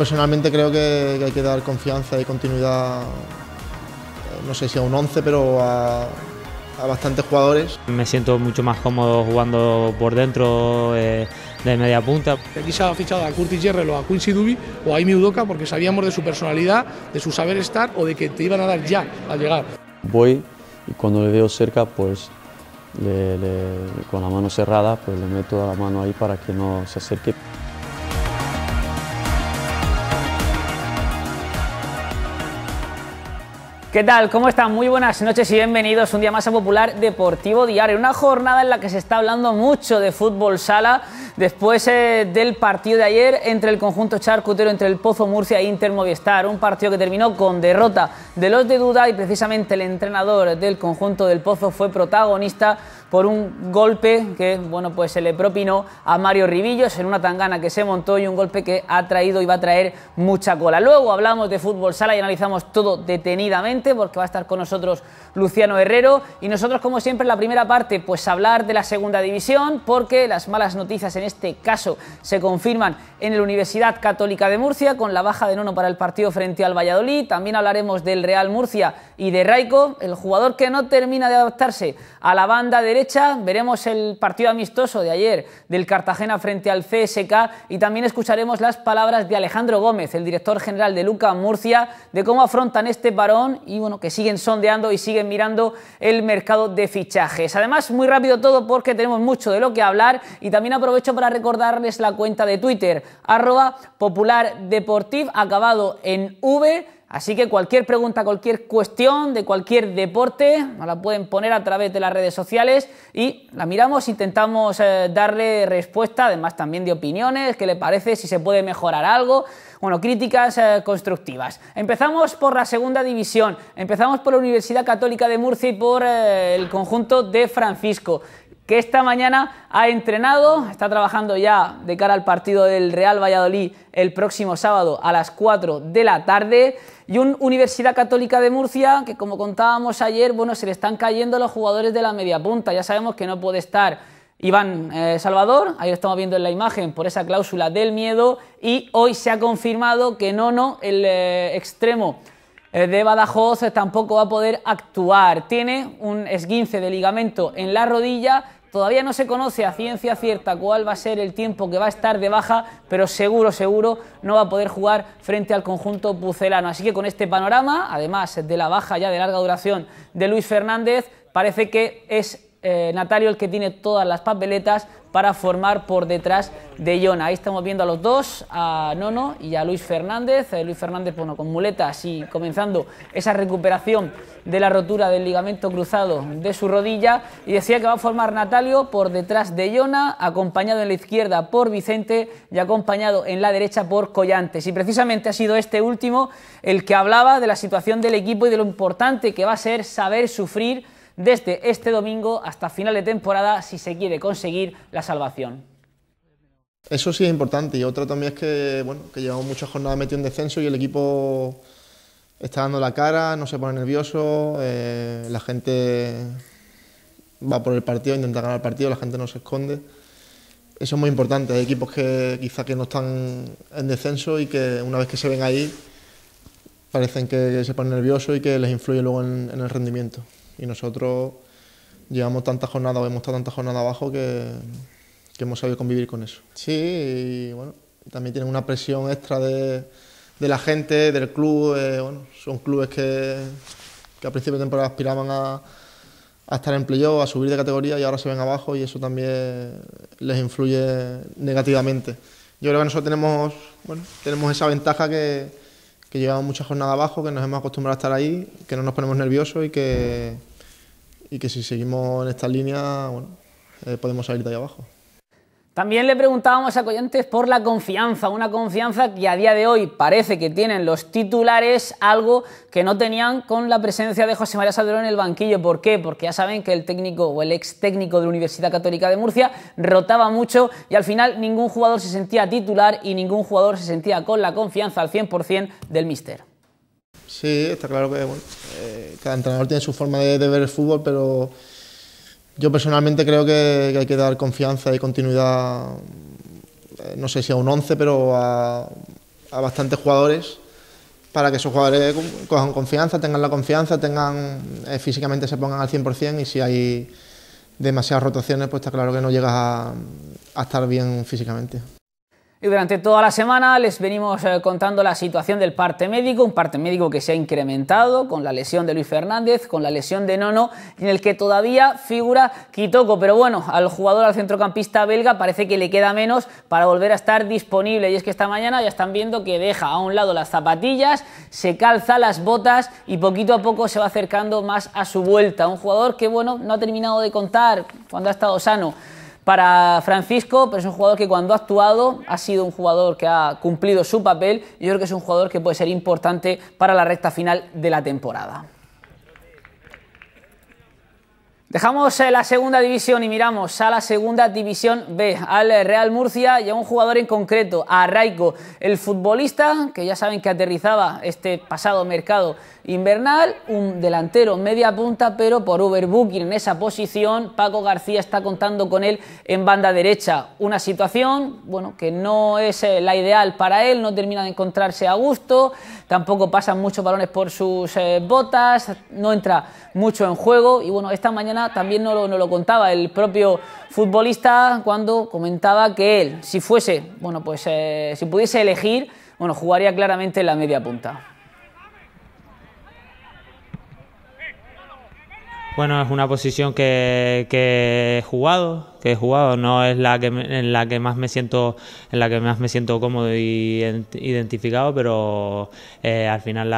personalmente creo que, hay que dar confianza y continuidad, no sé si a un 11, pero a, a bastantes jugadores. Me siento mucho más cómodo jugando por dentro eh, de media punta. Aquí se ha fichado a Curtis Jerrell o a Quincy Duby o a Amy porque sabíamos de su personalidad, de su saber estar o de que te iban a dar ya al llegar. Voy y cuando le veo cerca, pues con la mano cerrada, pues le meto la mano ahí para que no se acerque. ¿Qué tal? ¿Cómo están? Muy buenas noches y bienvenidos un día más a Popular Deportivo Diario. Una jornada en la que se está hablando mucho de fútbol sala después eh, del partido de ayer entre el conjunto charcutero, entre el Pozo Murcia e Inter Movistar. Un partido que terminó con derrota de los de duda y precisamente el entrenador del conjunto del Pozo fue protagonista por un golpe que bueno, pues se le propinó a Mario Rivillos en una tangana que se montó y un golpe que ha traído y va a traer mucha cola. Luego hablamos de fútbol sala y analizamos todo detenidamente porque va a estar con nosotros Luciano Herrero y nosotros como siempre en la primera parte pues hablar de la segunda división porque las malas noticias en este caso se confirman en la Universidad Católica de Murcia con la baja de Nono para el partido frente al Valladolid. También hablaremos del Real Murcia y de Raico, el jugador que no termina de adaptarse a la banda derecha veremos el partido amistoso de ayer del Cartagena frente al CSK y también escucharemos las palabras de Alejandro Gómez, el director general de Luca Murcia, de cómo afrontan este varón y bueno, que siguen sondeando y siguen mirando el mercado de fichajes. Además, muy rápido todo porque tenemos mucho de lo que hablar y también aprovecho para recordarles la cuenta de Twitter, arroba populardeportiv, acabado en V Así que cualquier pregunta, cualquier cuestión de cualquier deporte, nos la pueden poner a través de las redes sociales y la miramos, intentamos eh, darle respuesta, además también de opiniones, qué le parece, si se puede mejorar algo, bueno, críticas eh, constructivas. Empezamos por la segunda división, empezamos por la Universidad Católica de Murcia y por eh, el conjunto de Francisco que esta mañana ha entrenado, está trabajando ya de cara al partido del Real Valladolid el próximo sábado a las 4 de la tarde. Y un Universidad Católica de Murcia, que como contábamos ayer, bueno, se le están cayendo los jugadores de la media punta. Ya sabemos que no puede estar Iván eh, Salvador, ahí lo estamos viendo en la imagen, por esa cláusula del miedo, y hoy se ha confirmado que no el eh, extremo eh, de Badajoz, tampoco va a poder actuar. Tiene un esguince de ligamento en la rodilla Todavía no se conoce a ciencia cierta cuál va a ser el tiempo que va a estar de baja, pero seguro, seguro no va a poder jugar frente al conjunto pucelano. Así que con este panorama, además de la baja ya de larga duración de Luis Fernández, parece que es eh, Natalio el que tiene todas las papeletas para formar por detrás de Jona. Ahí estamos viendo a los dos, a Nono y a Luis Fernández. Eh, Luis Fernández, bueno, con muletas y comenzando esa recuperación de la rotura del ligamento cruzado de su rodilla. Y decía que va a formar Natalio por detrás de Jona, acompañado en la izquierda por Vicente y acompañado en la derecha por Collantes. Y precisamente ha sido este último el que hablaba de la situación del equipo y de lo importante que va a ser saber sufrir desde este domingo hasta final de temporada si se quiere conseguir la salvación. Eso sí es importante y otra también es que, bueno, que llevamos muchas jornadas metido en descenso y el equipo está dando la cara, no se pone nervioso, eh, la gente va por el partido, intenta ganar el partido, la gente no se esconde. Eso es muy importante. Hay equipos que quizá que no están en descenso y que una vez que se ven ahí parecen que se ponen nerviosos y que les influye luego en el rendimiento. Y nosotros llevamos tantas jornadas, hemos estado tantas jornadas abajo que, hemos sabido convivir con eso. Sí, y bueno, también tienen una presión extra de, de la gente, del club. Eh, son clubes que, que, a principio de temporada aspiraban a, estar en playoff, a subir de categoría y ahora se ven abajo y eso también les influye negativamente. Yo creo que nosotros tenemos, bueno, tenemos esa ventaja que que llevamos muchas jornadas abajo, que nos hemos acostumbrado a estar ahí, que no nos ponemos nerviosos y que, y que si seguimos en esta línea bueno, eh, podemos salir de ahí abajo. También le preguntábamos a Coyentes por la confianza, una confianza que a día de hoy parece que tienen los titulares, algo que no tenían con la presencia de José María Salderón en el banquillo. ¿Por qué? Porque ya saben que el técnico o el ex técnico de la Universidad Católica de Murcia rotaba mucho y al final ningún jugador se sentía titular y ningún jugador se sentía con la confianza al 100% del míster. Sí, está claro que eh, cada entrenador tiene su forma de ver el fútbol, pero yo personalmente creo que, hay que dar confianza y continuidad, eh, no sé si a un 11, pero a, bastantes jugadores para que esos jugadores cojan confianza, tengan la confianza, tengan eh, físicamente se pongan al 100% y si hay demasiadas rotaciones, pues está claro que no llegas a estar bien físicamente. Y durante toda la semana les venimos eh, contando la situación del parte médico, un parte médico que se ha incrementado con la lesión de Luis Fernández, con la lesión de Nono, en el que todavía figura Kitoko. Pero bueno, al jugador, al centrocampista belga, parece que le queda menos para volver a estar disponible. Y es que esta mañana ya están viendo que deja a un lado las zapatillas, se calza las botas y poquito a poco se va acercando más a su vuelta. Un jugador que, bueno, no ha terminado de contar cuando ha estado sano. Para Francisco, pero pues, es un jugador que cuando ha actuado ha sido un jugador que ha cumplido su papel y yo creo que es un jugador que puede ser importante para la recta final de la temporada. Dejamos eh, la segunda división y miramos a la segunda división B, al eh, Real Murcia y a un jugador en concreto, a el futbolista que ya saben que aterrizaba este pasado mercado invernal, un delantero media punta pero por overbooking en esa posición, Paco García está contando con él en banda derecha, una situación bueno que no es eh, la ideal para él, no termina de encontrarse a gusto, tampoco pasan muchos balones por sus eh, botas, no entra mucho en juego. Y bueno, esta mañana también nos lo, contaba el propio futbolista cuando comentaba que él, si fuese, bueno, pues eh, si pudiese elegir, bueno, jugaría claramente en la media punta. Bueno, es una posición que he jugado, que he jugado, no es la que en la que más me siento en la que más me siento cómodo y identificado, pero eh, al final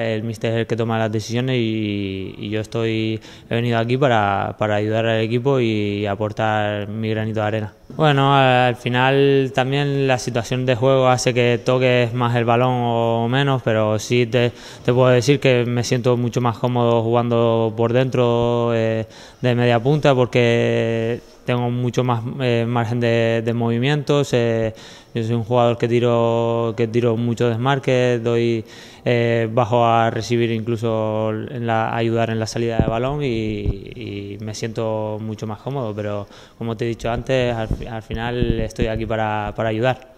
el míster es el que toma las decisiones y, yo estoy he venido aquí para, ayudar al equipo y aportar mi granito de arena. Bueno, al final también la situación de juego hace que toques más el balón o menos, pero sí te, puedo decir que me siento mucho más cómodo jugando por dentro eh, de media punta porque tengo mucho más eh, margen de, movimientos. yo soy un jugador que tiro, que tiro mucho desmarque, doy eh, bajo a recibir incluso en la, ayudar en la salida de balón y, me siento mucho más cómodo. Pero como te he dicho antes, al, al final estoy aquí para, para ayudar.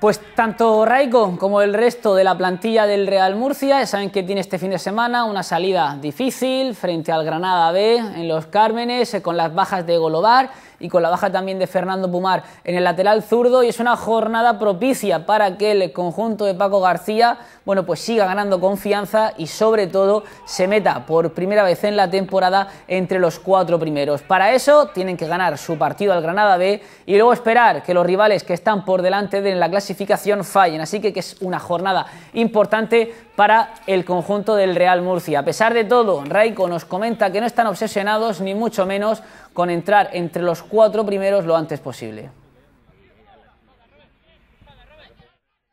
Pues tanto Raico como el resto de la plantilla del Real Murcia saben que tiene este fin de semana una salida difícil frente al Granada B en los Cármenes eh, con las bajas de Golobar y con la baja también de Fernando Pumar en el lateral zurdo y es una jornada propicia para que el conjunto de Paco García, bueno, pues siga ganando confianza y sobre todo se meta por primera vez en la temporada entre los cuatro primeros. Para eso tienen que ganar su partido al Granada B y luego esperar que los rivales que están por delante de la clasificación fallen, así que que es una jornada importante para el conjunto del Real Murcia. A pesar de todo, Raico nos comenta que no están obsesionados ni mucho menos con entrar entre los cuatro primeros lo antes posible.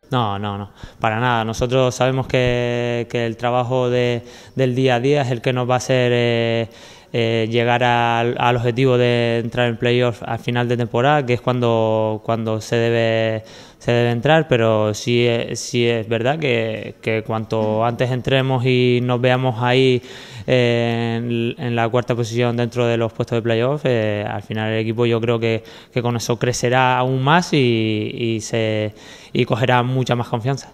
No, no, no, para nada. Nosotros sabemos que, el trabajo de, del día a día es el que nos va a hacer... Eh, eh, llegar al, objetivo de entrar en playoff al final de temporada, que es cuando, cuando se, debe, se debe entrar, pero sí, eh, sí es verdad que, cuanto antes entremos y nos veamos ahí eh, en, la cuarta posición dentro de los puestos de playoff, al final el equipo yo creo que, con eso crecerá aún más y, y, se, y cogerá mucha más confianza.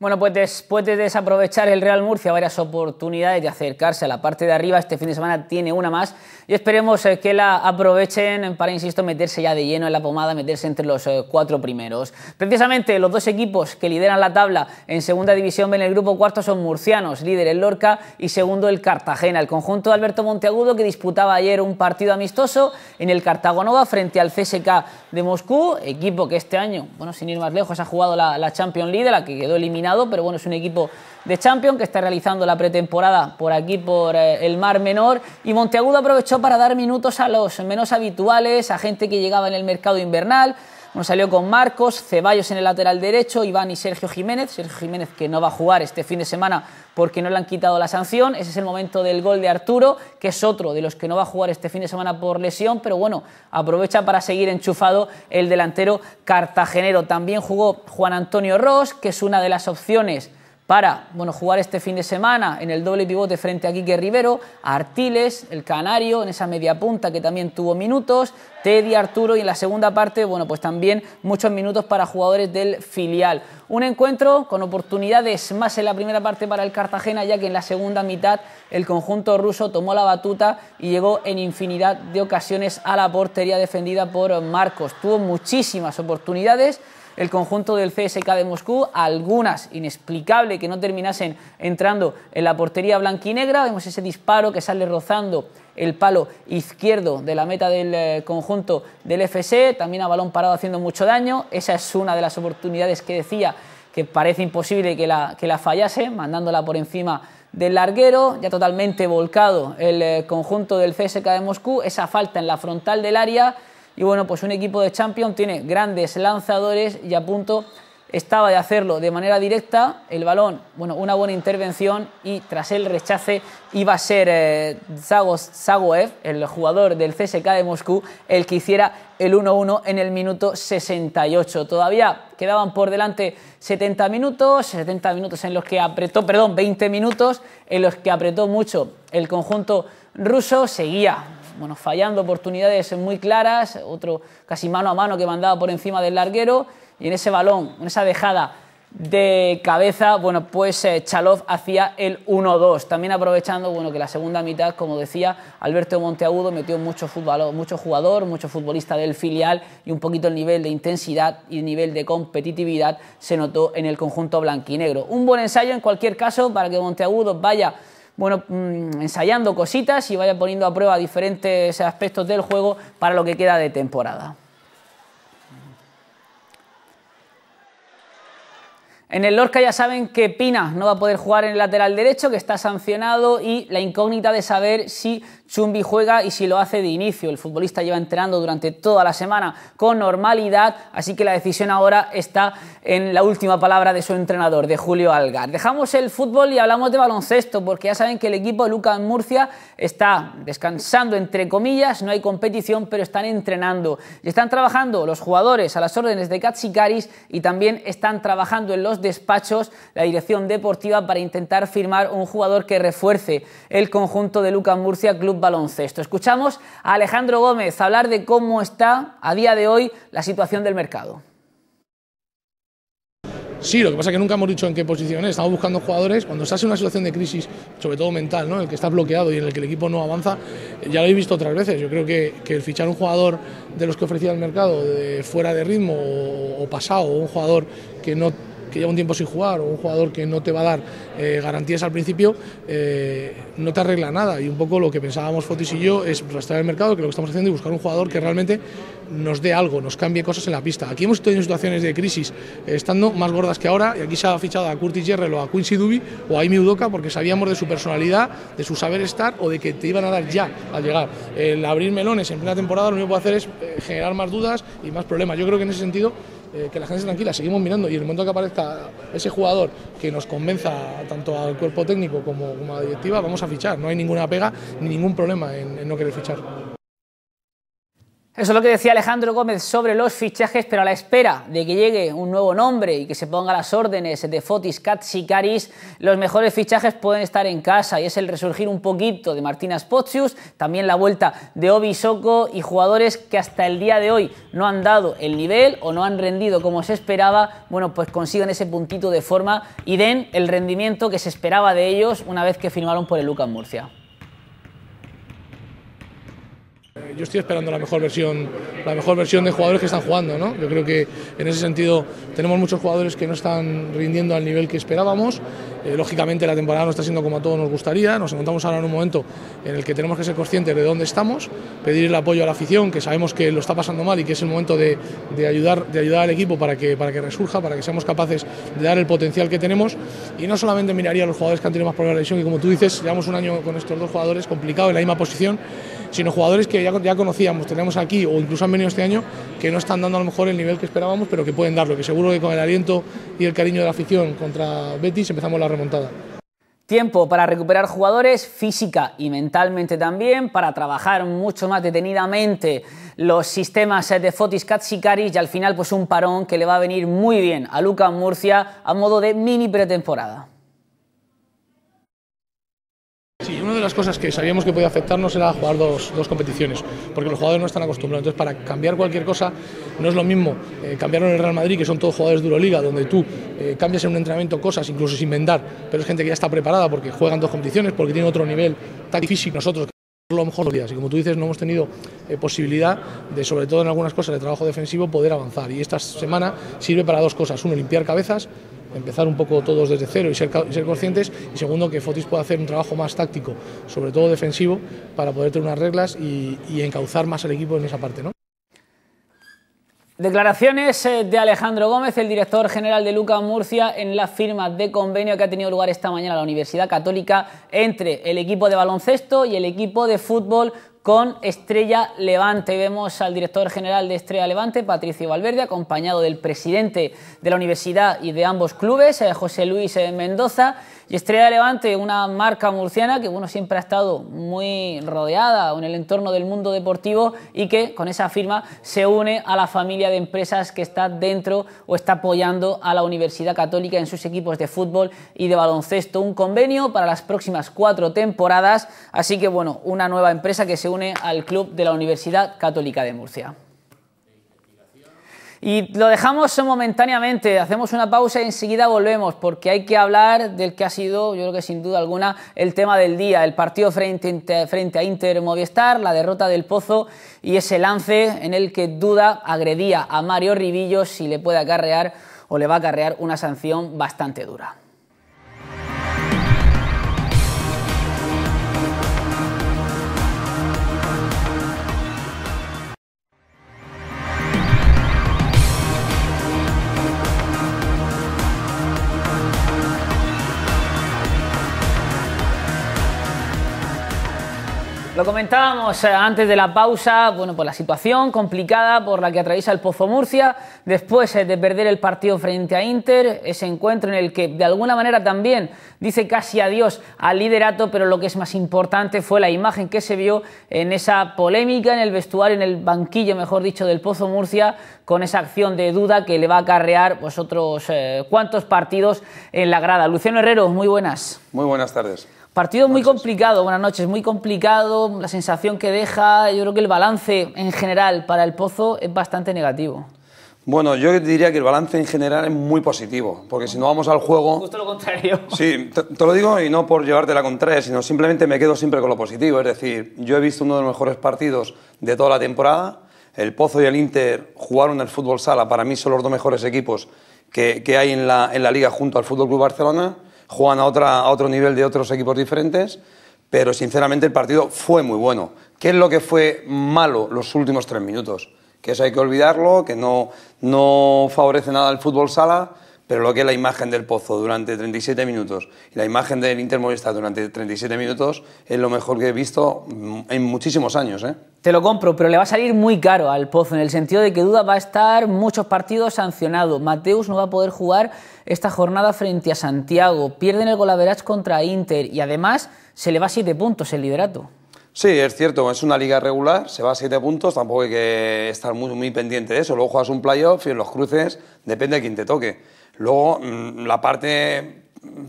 Bueno, pues después de desaprovechar el Real Murcia varias oportunidades de acercarse a la parte de arriba, este fin de semana tiene una más y esperemos eh, que la aprovechen para, insisto, meterse ya de lleno en la pomada, meterse entre los eh, cuatro primeros. Precisamente los dos equipos que lideran la tabla en segunda división en el grupo cuarto son murcianos, líder el Lorca y segundo el Cartagena. El conjunto de Alberto Monteagudo que disputaba ayer un partido amistoso en el Cartagonova frente al CSK de Moscú, equipo que este año, bueno, sin ir más lejos, ha jugado la, la Champions League, la que quedó eliminado, pero bueno, es un equipo de Champions, que está realizando la pretemporada por aquí, por eh, el Mar Menor. Y Monteagudo aprovechó para dar minutos a los menos habituales, a gente que llegaba en el mercado invernal. Bueno, salió con Marcos, Ceballos en el lateral derecho, Iván y Sergio Jiménez. Sergio Jiménez que no va a jugar este fin de semana porque no le han quitado la sanción. Ese es el momento del gol de Arturo, que es otro de los que no va a jugar este fin de semana por lesión, pero bueno, aprovecha para seguir enchufado el delantero cartagenero. También jugó Juan Antonio Ross, que es una de las opciones para bueno, jugar este fin de semana en el doble pivote frente a Quique Rivero, Artiles, el Canario, en esa media punta que también tuvo minutos, Teddy Arturo y en la segunda parte, bueno, pues también muchos minutos para jugadores del filial. Un encuentro con oportunidades más en la primera parte para el Cartagena, ya que en la segunda mitad el conjunto ruso tomó la batuta y llegó en infinidad de ocasiones a la portería defendida por Marcos. Tuvo muchísimas oportunidades el conjunto del CSK de Moscú, algunas inexplicables que no terminasen entrando en la portería blanquinegra, vemos ese disparo que sale rozando el palo izquierdo de la meta del eh, conjunto del FC, también a balón parado haciendo mucho daño, esa es una de las oportunidades que decía que parece imposible que la, que la fallase, mandándola por encima del larguero, ya totalmente volcado el eh, conjunto del CSK de Moscú, esa falta en la frontal del área y bueno, pues un equipo de Champions tiene grandes lanzadores y a punto estaba de hacerlo de manera directa. El balón, bueno, una buena intervención y tras el rechace iba a ser eh, Zagos, Zagoev, el jugador del CSK de Moscú, el que hiciera el 1-1 en el minuto 68. Todavía quedaban por delante 70 minutos, 70 minutos en los que apretó, perdón, 20 minutos en los que apretó mucho el conjunto ruso. Seguía bueno, fallando oportunidades muy claras, otro casi mano a mano que mandaba por encima del larguero, y en ese balón, en esa dejada de cabeza, bueno, pues eh, Chalov hacía el 1-2, también aprovechando, bueno, que la segunda mitad, como decía, Alberto Monteagudo metió mucho, mucho jugador, mucho futbolista del filial y un poquito el nivel de intensidad y el nivel de competitividad se notó en el conjunto blanquinegro. Un buen ensayo en cualquier caso para que Monteagudo vaya bueno, mm, ensayando cositas y vaya poniendo a prueba diferentes aspectos del juego para lo que queda de temporada. En el Lorca ya saben que Pina no va a poder jugar en el lateral derecho, que está sancionado, y la incógnita de saber si Chumbi juega y si lo hace de inicio. El futbolista lleva entrenando durante toda la semana con normalidad, así que la decisión ahora está en la última palabra de su entrenador, de Julio Algar. Dejamos el fútbol y hablamos de baloncesto, porque ya saben que el equipo de Lucas Murcia está descansando, entre comillas, no hay competición, pero están entrenando. están trabajando los jugadores a las órdenes de Katsikaris y también están trabajando en los despachos la dirección deportiva para intentar firmar un jugador que refuerce el conjunto de Lucas Murcia Club Baloncesto. Escuchamos a Alejandro Gómez hablar de cómo está a día de hoy la situación del mercado. Sí, lo que pasa es que nunca hemos dicho en qué posición Estamos buscando jugadores. Cuando estás en una situación de crisis, sobre todo mental, en el que estás bloqueado y en el que el equipo no avanza, ya lo he visto otras veces. Yo creo que, el fichar un jugador de los que ofrecía el mercado fuera de ritmo o, pasado, un jugador que no que lleva un tiempo sin jugar o un jugador que no te va a dar eh, garantías al principio, eh, no te arregla nada. Y un poco lo que pensábamos Fotis y yo es rastrear el mercado, que lo que estamos haciendo es buscar un jugador que realmente nos dé algo, nos cambie cosas en la pista. Aquí hemos estado en situaciones de crisis, eh, estando más gordas que ahora, y aquí se ha fichado a Curtis Jerrell o a Quincy Duby o a Amy Udoca porque sabíamos de su personalidad, de su saber estar o de que te iban a dar ya al llegar. El abrir melones en plena temporada lo único que puede hacer es generar más dudas y más problemas. Yo creo que en ese sentido eh, que la gente esté tranquila, seguimos mirando y en el momento que aparezca ese jugador que nos convenza tanto al cuerpo técnico como, a la directiva, vamos a fichar. No hay ninguna pega ni ningún problema en no querer fichar. Eso es lo que decía Alejandro Gómez sobre los fichajes, pero a la espera de que llegue un nuevo nombre y que se ponga las órdenes de Fotis Katsikaris, los mejores fichajes pueden estar en casa y es el resurgir un poquito de Martina Pozzius, también la vuelta de Obi Soko y jugadores que hasta el día de hoy no han dado el nivel o no han rendido como se esperaba, bueno, pues consigan ese puntito de forma y den el rendimiento que se esperaba de ellos una vez que firmaron por el Lucas Murcia. yo estoy esperando la mejor versión, la mejor versión de jugadores que están jugando, ¿no? Yo creo que en ese sentido tenemos muchos jugadores que no están rindiendo al nivel que esperábamos. Eh, lógicamente la temporada no está siendo como a todos nos gustaría. Nos encontramos ahora en un momento en el que tenemos que ser conscientes de dónde estamos, pedir el apoyo a la afición, que sabemos que lo está pasando mal y que es el momento de, ayudar, de ayudar al equipo para que, para que resurja, para que seamos capaces de dar el potencial que tenemos. Y no solamente miraría a los jugadores que han tenido más problemas de lesión, y como tú dices, llevamos un año con estos dos jugadores complicado en la misma posición sino jugadores que ya, conocíamos, tenemos aquí o incluso han venido este año, que no están dando a lo mejor el nivel que esperábamos, pero que pueden darlo, que seguro que con el aliento y el cariño de la afición contra Betis empezamos la remontada. Tiempo para recuperar jugadores física y mentalmente también, para trabajar mucho más detenidamente los sistemas de Fotis Katsikaris y al final pues un parón que le va a venir muy bien a Lucas Murcia a modo de mini pretemporada. Sí, una de las cosas que sabíamos que podía afectarnos era jugar dos, dos, competiciones, porque los jugadores no están acostumbrados. Entonces, para cambiar cualquier cosa, no es lo mismo eh, cambiarlo en el Real Madrid, que son todos jugadores de Euroliga, donde tú eh, cambias en un entrenamiento cosas, incluso sin vendar, pero es gente que ya está preparada porque juegan dos competiciones, porque tiene otro nivel Tan difícil Nosotros, que lo mejor los días. Y como tú dices, no hemos tenido eh, posibilidad de, sobre todo en algunas cosas de trabajo defensivo, poder avanzar. Y esta semana sirve para dos cosas. Uno, limpiar cabezas empezar un poco todos desde cero y ser, conscientes. Y segundo, que Fotis pueda hacer un trabajo más táctico, sobre todo defensivo, para poder tener unas reglas y, encauzar más al equipo en esa parte. ¿no? Declaraciones eh, de Alejandro Gómez, el director general de Luca Murcia, en la firma de convenio que ha tenido lugar esta mañana en la Universidad Católica entre el equipo de baloncesto y el equipo de fútbol con Estrella Levante. Vemos al director general de Estrella Levante, Patricio Valverde, acompañado del presidente de la universidad y de ambos clubes, eh, José Luis eh, Mendoza. Y Estrella Levante, una marca murciana que bueno, siempre ha estado muy rodeada en el entorno del mundo deportivo y que con esa firma se une a la familia de empresas que está dentro o está apoyando a la Universidad Católica en sus equipos de fútbol y de baloncesto. Un convenio para las próximas cuatro temporadas, así que bueno, una nueva empresa que se une al club de la Universidad Católica de Murcia. Y lo dejamos momentáneamente, hacemos una pausa y enseguida volvemos, porque hay que hablar del que ha sido, yo creo que sin duda alguna, el tema del día, el partido frente, a Inter Movistar, la derrota del Pozo y ese lance en el que Duda agredía a Mario Ribillo si le puede acarrear o le va a acarrear una sanción bastante dura. Lo comentábamos eh, antes de la pausa, bueno, por la situación complicada por la que atraviesa el Pozo Murcia, después eh, de perder el partido frente a Inter, ese encuentro en el que de alguna manera también dice casi adiós al liderato, pero lo que es más importante fue la imagen que se vio en esa polémica en el vestuario, en el banquillo, mejor dicho, del Pozo Murcia, con esa acción de duda que le va a acarrear vosotros pues, eh, cuantos partidos en la grada. Luciano Herrero, muy buenas. Muy buenas tardes. Partido muy complicado, buenas noches, muy complicado, la sensación que deja, yo creo que el balance en general para el Pozo es bastante negativo. Bueno, yo diría que el balance en general es muy positivo, porque si no vamos al juego... Justo lo contrario. Sí, te, lo digo y no por llevarte la contraria, sino simplemente me quedo siempre con lo positivo. Es decir, yo he visto uno de los mejores partidos de toda la temporada. El Pozo y el Inter jugaron el fútbol sala, para mí son los dos mejores equipos que, que hay en la, en la liga junto al Fútbol Club Barcelona juegan a, a otro nivel de otros equipos diferentes, pero sinceramente el partido fue muy bueno. ¿Qué es lo que fue malo los últimos tres minutos? Que eso hay que olvidarlo, que no, no favorece nada al fútbol sala pero lo que es la imagen del Pozo durante 37 minutos y la imagen del Inter Movistar durante 37 minutos es lo mejor que he visto en muchísimos años. ¿eh? Te lo compro, pero le va a salir muy caro al Pozo, en el sentido de que Duda va a estar muchos partidos sancionados. Mateus no va a poder jugar esta jornada frente a Santiago. Pierden el golaveras contra Inter y además se le va a 7 puntos el liderato. Sí, es cierto, es una liga regular, se va a 7 puntos, tampoco hay que estar muy, muy pendiente de eso. Luego juegas un playoff y en los cruces depende de quién te toque. Luego, mm, la parte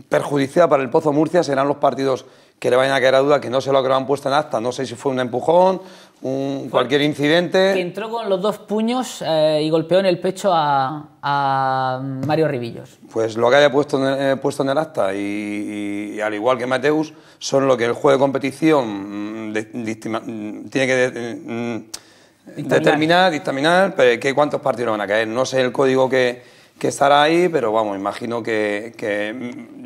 perjudicial para el Pozo Murcia serán los partidos que le vayan a quedar a duda, que no sé lo que lo han puesto en acta, no sé si fue un empujón, cualquier incidente. Que entró con los dos puños eh, y golpeó en el pecho a, Mario Ribillos. Pues lo que haya puesto en, el, eh, puesto en el acta, y, al igual que Mateus, son lo que el juego de competición mm, mm, tiene que... determinar, dictaminar, pero cuántos partidos van a caer. No sé el código que, que estará ahí, pero vamos, imagino que,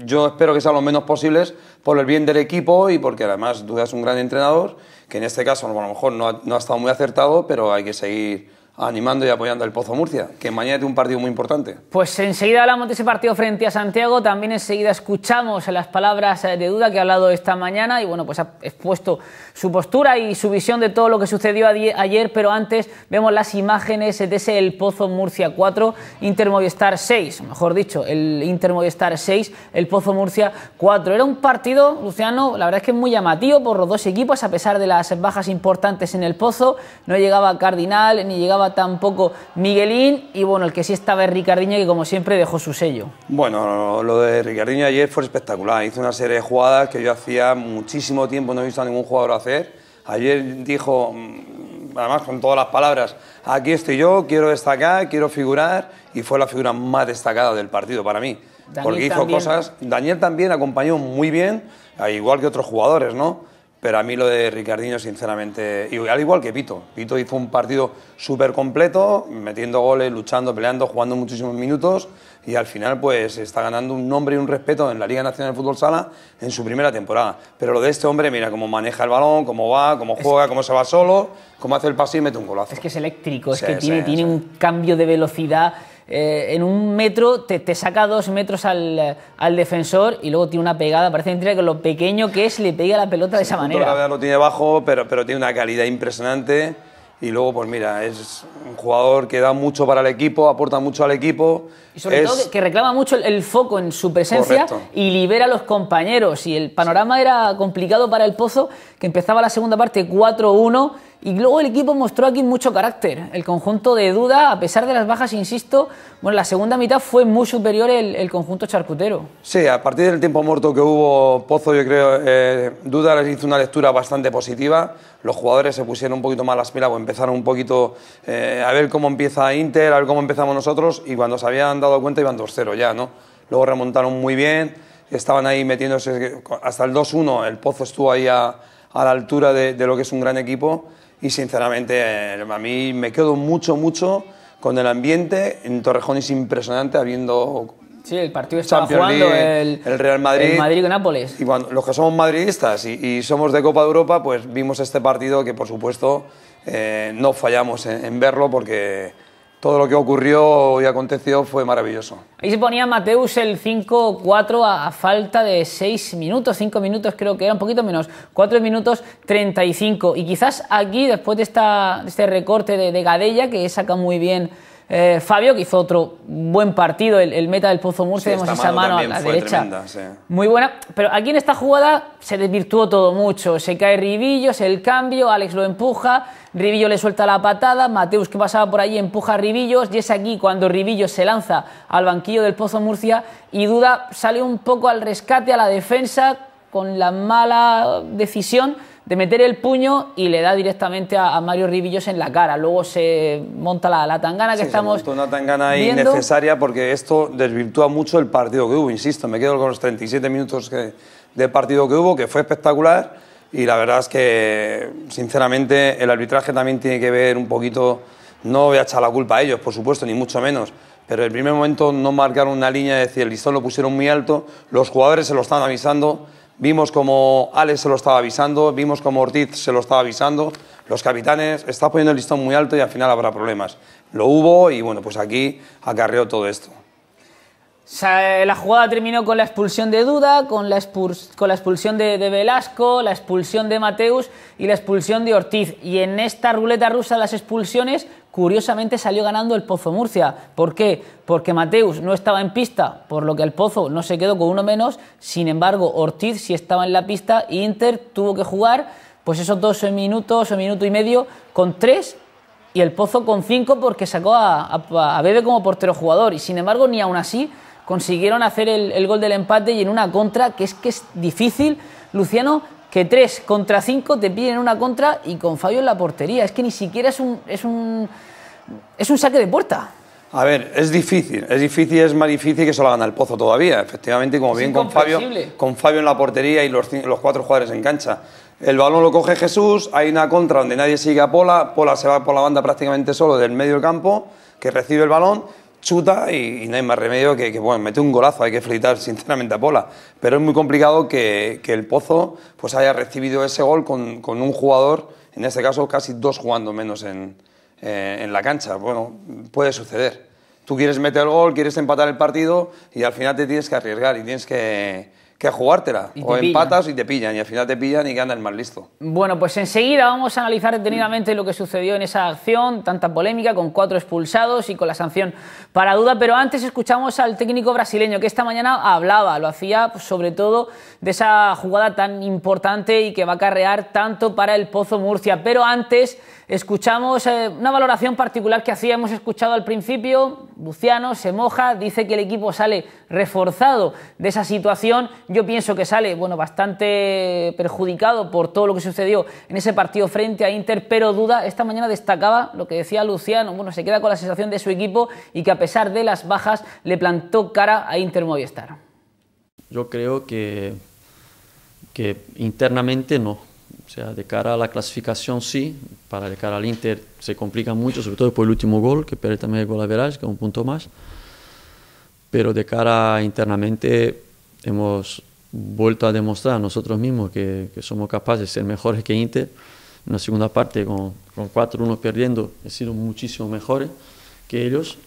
yo espero que sean lo menos posibles por el bien del equipo y porque además dudas un gran entrenador, que en este caso a lo mejor no no ha estado muy acertado, pero hay que seguir animando y apoyando al Pozo Murcia, que mañana tiene un partido muy importante. Pues enseguida hablamos de ese partido frente a Santiago, también enseguida escuchamos las palabras eh, de duda que ha hablado esta mañana y bueno, pues ha expuesto su postura y su visión de todo lo que sucedió ayer, pero antes vemos las imágenes de ese El Pozo Murcia 4, Inter 6, mejor dicho, el Inter Movistar 6, El Pozo Murcia 4. Era un partido, Luciano, la verdad es que muy llamativo por los dos equipos, a pesar de las bajas importantes en El Pozo, no llegaba Cardinal ni llegaba tampoco Miguelín y bueno, el que sí estaba es Ricardiño que como siempre dejó su sello. Bueno, lo de Ricardiño ayer fue espectacular, hizo una serie de jugadas que yo hacía muchísimo tiempo no he visto a ningún jugador hacer. Ayer dijo, mm, además con todas las palabras, aquí estoy yo, quiero destacar, quiero figurar y fue la figura más destacada del partido para mí. porque hizo cosas, Daniel también acompañó muy bien, igual que otros jugadores, ¿no? Pero a mí lo de Ricardinho, sinceramente, al igual que Pito. Pito hizo un partido súper completo, metiendo goles, luchando, peleando, jugando muchísimos minutos y al final pues está ganando un nombre y un respeto en la Liga Nacional de Fútbol Sala en su primera temporada. Pero lo de este hombre, mira cómo maneja el balón, cómo va, cómo juega, cómo se va solo, cómo hace el pase y mete un golazo. Es que es eléctrico, es que tiene, tiene un cambio de velocidad eh, en un metro te, te, saca dos metros al, al defensor y luego tiene una pegada. Parece mentira que lo pequeño que es le pega la pelota de esa manera. La lo tiene bajo, pero, pero tiene una calidad impresionante. Y luego, pues mira, es un jugador que da mucho para el equipo, aporta mucho al equipo. Y sobre todo que reclama mucho el, foco en su presencia y libera a los compañeros. Y el panorama era complicado para el Pozo, que empezaba la segunda parte 4-1 y luego el equipo mostró aquí mucho carácter. El conjunto de duda, a pesar de las bajas, insisto, bueno, la segunda mitad fue muy superior el, conjunto charcutero. Sí, a partir del tiempo muerto que hubo Pozo, yo creo, eh, duda les hizo una lectura bastante positiva. Los jugadores se pusieron un poquito más las pilas, pues empezaron un poquito eh, a ver cómo empieza Inter, a ver cómo empezamos nosotros. Y cuando se habían dado cuenta iban 2-0 ya, ¿no? Luego remontaron muy bien, estaban ahí metiéndose hasta el 2-1. El Pozo estuvo ahí a, la altura de, de lo que es un gran equipo y sinceramente eh, a mí me quedo mucho, mucho con el ambiente. En Torrejón es impresionante habiendo... Sí, el partido estaba jugando el, el, Real Madrid. El Madrid con Nápoles. Y cuando los que somos madridistas y, somos de Copa de Europa, pues vimos este partido que por supuesto eh, no fallamos en verlo porque todo lo que ocurrió y aconteció fue maravilloso. Ahí se ponía Mateus el 5-4 a, falta de seis minutos, cinco minutos creo que era un poquito menos, cuatro minutos treinta Y quizás aquí, después de, esta, este recorte de, de Gadella, que saca muy bien eh, Fabio, que hizo otro buen partido, el, meta del Pozo Murcia, vemos esa mano a la derecha. Muy buena, pero aquí en esta jugada se desvirtuó todo mucho. Se cae Ribillos, el cambio, Alex lo empuja, Ribillo le suelta la patada, Mateus que pasaba por ahí empuja a Ribillos y es aquí cuando Ribillo se lanza al banquillo del Pozo Murcia y Duda sale un poco al rescate, a la defensa, con la mala decisión de meter el puño y le da directamente a, Mario Ribillos en la cara. Luego se monta la, tangana que sí, estamos. una tangana innecesaria porque esto desvirtúa mucho el partido que hubo. Insisto, me quedo con los 37 minutos que, partido que hubo, que fue espectacular. Y la verdad es que, sinceramente, el arbitraje también tiene que ver un poquito. No voy a echar la culpa a ellos, por supuesto, ni mucho menos pero en el primer momento no marcaron una línea, es decir, el listón lo pusieron muy alto, los jugadores se lo están avisando Vimos como Alex se lo estaba avisando, vimos como Ortiz se lo estaba avisando. Los capitanes está poniendo el listón muy alto y al final habrá problemas. Lo hubo y bueno, pues aquí acarreó todo esto. Eh, la jugada terminó con la expulsión de Duda, con la, con la expulsión de, de, Velasco, la expulsión de Mateus y la expulsión de Ortiz. Y en esta ruleta rusa las expulsiones, curiosamente salió ganando el Pozo Murcia. ¿Por qué? Porque Mateus no estaba en pista, por lo que el Pozo no se quedó con uno menos. Sin embargo, Ortiz sí estaba en la pista Inter tuvo que jugar pues esos dos minutos o minuto y medio con tres y el Pozo con cinco porque sacó a, Bebe como portero jugador. Y sin embargo, ni aún así consiguieron hacer el, el gol del empate y en una contra que es que es difícil. Luciano que 3 contra cinco te piden una contra y con Fabio en la portería. Es que ni siquiera es un, es un, es un saque de puerta. A ver, es difícil, es difícil, es más difícil que se la gana el Pozo todavía, efectivamente, como bien con Fabio, con Fabio en la portería y los, los cuatro jugadores en cancha. El balón lo coge Jesús, hay una contra donde nadie sigue a Pola, Pola se va por la banda prácticamente solo del medio del campo, que recibe el balón, chuta y, no hay más remedio que, que bueno, mete un golazo, hay que felicitar sinceramente a Pola. Pero es muy complicado que, el Pozo pues haya recibido ese gol con, un jugador, en este caso casi dos jugando menos en, eh, en la cancha. Bueno, puede suceder. Tú quieres meter el gol, quieres empatar el partido y al final te tienes que arriesgar y tienes que, que jugártela. o empatas y te pillan, y al final te pillan y que el más listo. Bueno, pues enseguida vamos a analizar detenidamente lo que sucedió en esa acción, tanta polémica, con cuatro expulsados y con la sanción para duda. Pero antes escuchamos al técnico brasileño que esta mañana hablaba, lo hacía pues, sobre todo de esa jugada tan importante y que va a carrear tanto para el Pozo Murcia. Pero antes escuchamos eh, una valoración particular que hacía, hemos escuchado al principio Luciano se moja, dice que el equipo sale reforzado de esa situación. Yo pienso que sale bueno, bastante perjudicado por todo lo que sucedió en ese partido frente a Inter, pero duda, esta mañana destacaba lo que decía Luciano, bueno, se queda con la sensación de su equipo y que a pesar de las bajas le plantó cara a Inter Movistar. Yo creo que, que internamente no o sea, de cara a la clasificación sí, para de cara al Inter se complica mucho, sobre todo por el último gol, que pierde también el gol a Verás, que es un punto más. Pero de cara internamente hemos vuelto a demostrar nosotros mismos que, somos capaces de ser mejores que Inter. En la segunda parte, con, con 4-1 perdiendo, he sido muchísimo mejores que ellos.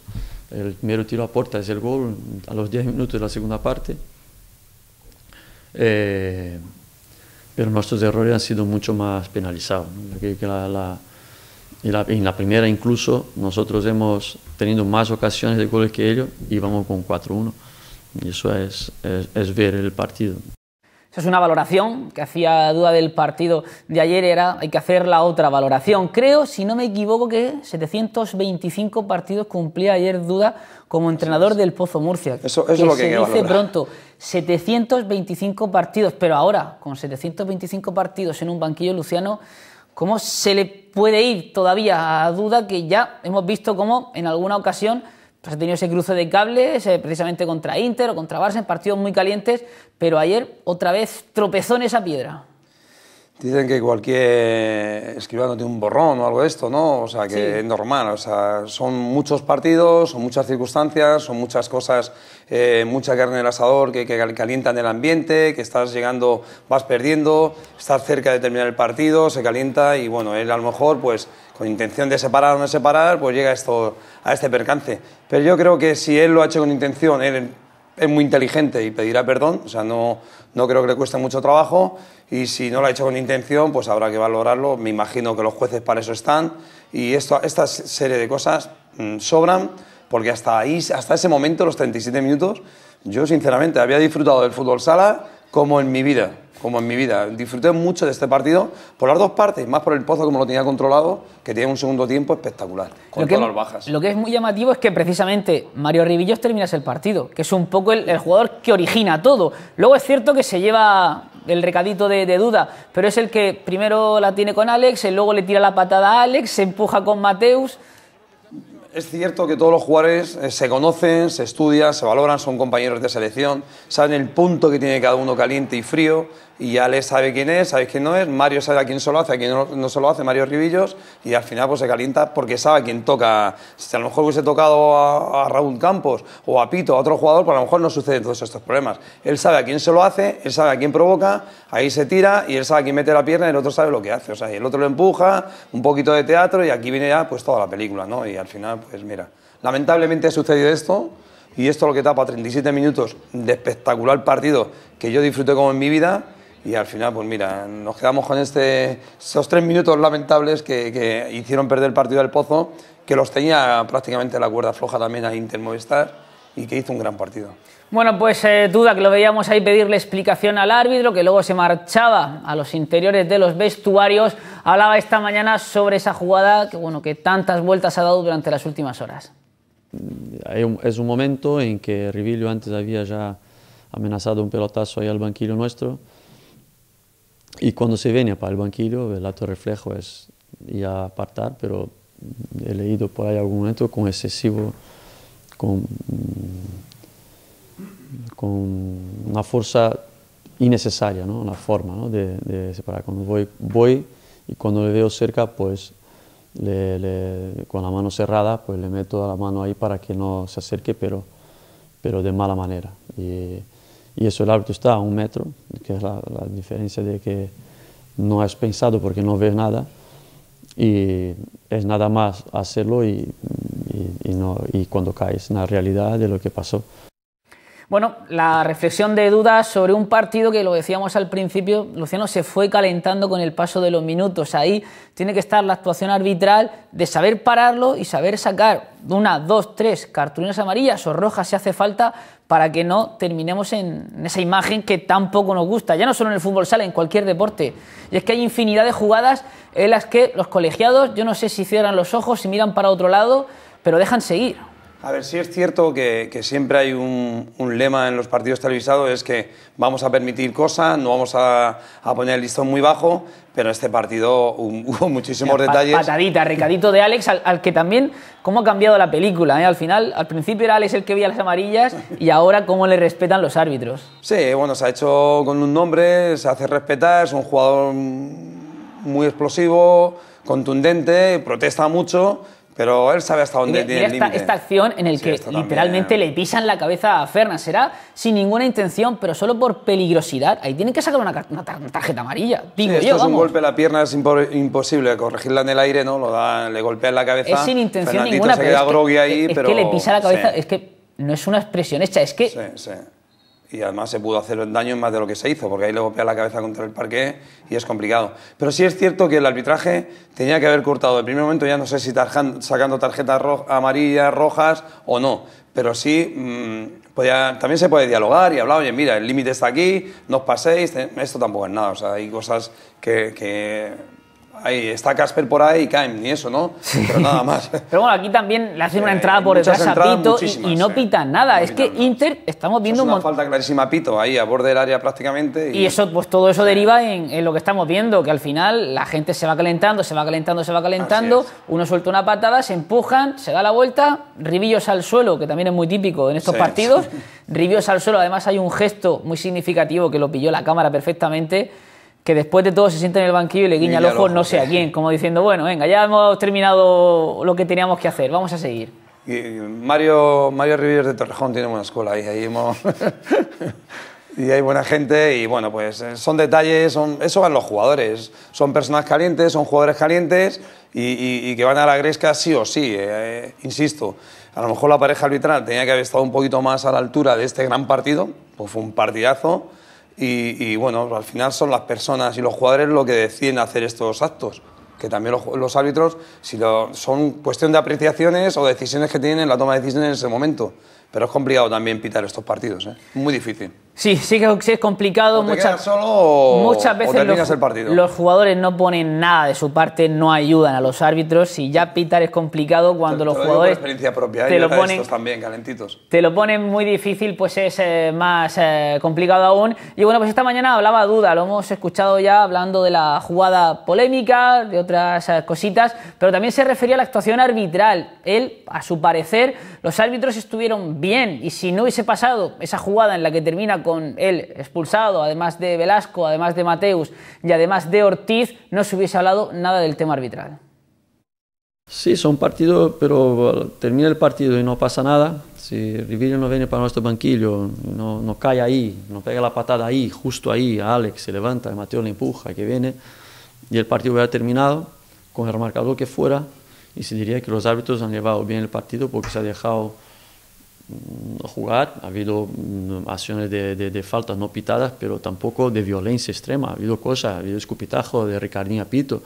El primero tiro a puerta es el gol a los 10 minutos de la segunda parte. Eh, pero nuestros errores han sido mucho más penalizados. en, la, primera incluso nosotros hemos tenido más ocasiones de goles que ellos y vamos con 4-1. Y eso es, es, ver el partido. Esa es una valoración que hacía duda del partido de ayer, era hay que hacer la otra valoración. Creo, si no me equivoco, que 725 partidos cumplía ayer duda como entrenador del Pozo Murcia. Eso, que es lo que se dice pronto. 725 partidos, pero ahora, con 725 partidos en un banquillo luciano, ¿cómo se le puede ir todavía a duda que ya hemos visto cómo en alguna ocasión pues, ha tenido ese cruce de cables, eh, precisamente contra Inter o contra Barça, en partidos muy calientes, pero ayer otra vez tropezó en esa piedra? Dicen que cualquier escribano tiene un borrón o algo de esto, ¿no? O sea, que es normal, o sea, son muchos partidos, son muchas circunstancias, son muchas cosas, eh, mucha carne en el asador que, que, calientan el ambiente, que estás llegando, vas perdiendo, estás cerca de terminar el partido, se calienta y bueno, él a lo mejor, pues con intención de separar o no separar, pues llega esto, a este percance. Pero yo creo que si él lo ha hecho con intención, él es muy inteligente y pedirá perdón, o sea, no, no creo que le cueste mucho trabajo y si no lo ha hecho con intención, pues habrá que valorarlo. Me imagino que los jueces para eso están y esto, esta serie de cosas mm, sobran porque hasta ahí, hasta ese momento, los 37 minutos, yo sinceramente había disfrutado del fútbol sala como en mi vida, como en mi vida. Disfruté mucho de este partido por las dos partes, más por el Pozo como lo tenía controlado, que tiene un segundo tiempo espectacular, con lo que, todas las bajas. Lo que es muy llamativo es que precisamente Mario Ribillos terminas el partido, que es un poco el, jugador que origina todo. Luego es cierto que se lleva el recadito de, duda, pero es el que primero la tiene con Alex, ...y luego le tira la patada a Alex, se empuja con Mateus. Es cierto que todos los jugadores eh, se conocen, se estudian, se valoran, son compañeros de selección, saben el punto que tiene cada uno caliente y frío, y ya le sabe quién es, sabe quién no es, Mario sabe a quién se lo hace, a quién no, no se lo hace, Mario Ribillos, y al final pues se calienta porque sabe a quién toca. Si a lo mejor hubiese tocado a, Raúl Campos o a Pito, a otro jugador, pues a lo mejor no suceden todos estos problemas. Él sabe a quién se lo hace, él sabe a quién provoca, ahí se tira y él sabe a quién mete la pierna y el otro sabe lo que hace. O sea, el otro lo empuja, un poquito de teatro y aquí viene ya pues toda la película, ¿no? Y al final, pues mira, lamentablemente ha sucedido esto y esto lo que tapa 37 minutos de espectacular partido que yo disfruté como en mi vida y al final, pues mira, nos quedamos con este, esos tres minutos lamentables que, hicieron perder el partido del Pozo, que los tenía prácticamente la cuerda floja también a Inter Movistar y que hizo un gran partido. Bueno, pues eh, duda que lo veíamos ahí pedirle explicación al árbitro, que luego se marchaba a los interiores de los vestuarios. Hablaba esta mañana sobre esa jugada que, bueno, que tantas vueltas ha dado durante las últimas horas. Es un momento en que Rivillo antes había ya amenazado un pelotazo ahí al banquillo nuestro. Y cuando se venía para el banquillo, el alto reflejo es ya apartar, pero he leído por ahí algún momento con excesivo, con, con una fuerza innecesaria, ¿no? la forma ¿no? de, separar. Cuando voy, voy y cuando le veo cerca, pues con la mano cerrada, pues le meto la mano ahí para que no se acerque, pero, pero de mala manera y eso el árbitro está a un metro, que es la, diferencia de que no has pensado porque no ves nada y es nada más hacerlo y, y, y cuando caes en la realidad de lo que pasó. Bueno, la reflexión de dudas sobre un partido que lo decíamos al principio, Luciano se fue calentando con el paso de los minutos. Ahí tiene que estar la actuación arbitral de saber pararlo y saber sacar una, dos, tres cartulinas amarillas o rojas si hace falta para que no terminemos en esa imagen que tampoco nos gusta, ya no solo en el fútbol sale en cualquier deporte. Y es que hay infinidad de jugadas en las que los colegiados, yo no sé si cierran los ojos, si miran para otro lado, pero dejan seguir. A ver, sí es cierto que, que siempre hay un, un, lema en los partidos televisados, es que vamos a permitir cosas, no vamos a, a, poner el listón muy bajo, pero en este partido hubo muchísimos detalles. Patadita, recadito de Alex, al, que también, cómo ha cambiado la película, ¿eh? Al final, al principio era Alex el que veía las amarillas y ahora cómo le respetan los árbitros. Sí, bueno, se ha hecho con un nombre, se hace respetar, es un jugador muy explosivo, contundente, protesta mucho pero él sabe hasta dónde tiene el esta, esta, acción en el que literalmente le pisan la cabeza a Fernan. Será sin ninguna intención, pero solo por peligrosidad. Ahí tienen que sacar una, tarjeta amarilla. Digo esto es un golpe en la pierna, es imposible corregirla en el aire, ¿no? Lo le golpea en la cabeza. Es sin intención ninguna. es que, le pisa la cabeza. Es que no es una expresión hecha, es que y además se pudo hacer daño más de lo que se hizo, porque ahí le golpea la cabeza contra el parque y es complicado. Pero sí es cierto que el arbitraje tenía que haber cortado. El primer momento ya no sé si sacando tarjetas ro amarillas, rojas o no, pero sí mm, también se puede dialogar y hablar, oye, mira, el límite está aquí, no os paséis, eh, esto tampoco es nada, o sea, hay cosas que ahí está Casper por ahí y caen, ni eso, ¿no? Pero nada más. Pero bueno, aquí también le hacen una eh, entrada por detrás a Pito y, no pitan nada. es que Inter, estamos viendo es una falta clarísima Pito ahí, a borde del área prácticamente. Y, eso, pues todo eso deriva en, lo que estamos viendo, que al final la gente se va calentando, se va calentando, se va calentando. Uno suelta una patada, se empujan, se da la vuelta, ribillos al suelo, que también es muy típico en estos partidos. Ribillos al suelo, además hay un gesto muy significativo que lo pilló la cámara perfectamente que después de todo se sienta en el banquillo y le guiña, el ojo, no sé a quién, como diciendo, bueno, venga, ya hemos terminado lo que teníamos que hacer, vamos a seguir. Mario, Mario Rivier de Torrejón tiene buena escuela ahí, y hay buena gente y bueno, pues eh, son detalles, son, eso van los jugadores, son personas calientes, son jugadores calientes y, que van a la gresca sí o sí, eh, eh, insisto. A lo mejor la pareja arbitral tenía que haber estado un poquito más a la altura de este gran partido, pues fue un partidazo, y, bueno, al final son las personas y los jugadores lo que deciden hacer estos actos. Que también los, árbitros, si lo, son cuestión de apreciaciones o decisiones que tienen la toma de decisiones en ese momento. Pero es complicado también pitar estos partidos, ¿eh? Muy difícil. Sí, sí que es complicado. muchas, solo muchas veces los, los jugadores no ponen nada de su parte, no ayudan a los árbitros. Y ya pitar es complicado cuando los jugadores. experiencia propia, te ¿eh? lo ponen, también, calentitos. Te lo ponen muy difícil, pues es eh, más eh, complicado aún. Y bueno, pues esta mañana hablaba Duda, lo hemos escuchado ya hablando de la jugada polémica, de otras cositas, pero también se refería a la actuación arbitral. Él, a su parecer, los árbitros estuvieron bien y si no hubiese pasado esa jugada en la que termina con él expulsado, además de Velasco, además de Mateus y además de Ortiz, no se hubiese hablado nada del tema arbitral. Sí, son partidos, pero termina el partido y no pasa nada. Si Riviera no viene para nuestro banquillo, no, cae ahí, no pega la patada ahí, justo ahí, a Alex se levanta, Mateo le empuja, que viene, y el partido hubiera terminado con el marcador que fuera, y se diría que los árbitros han llevado bien el partido porque se ha dejado mm, jugar, ha habido mm, acciones de, faltas no pitadas, pero tampoco de violencia extrema, ha habido cosas, ha habido escupitajo de Ricardín a Pito,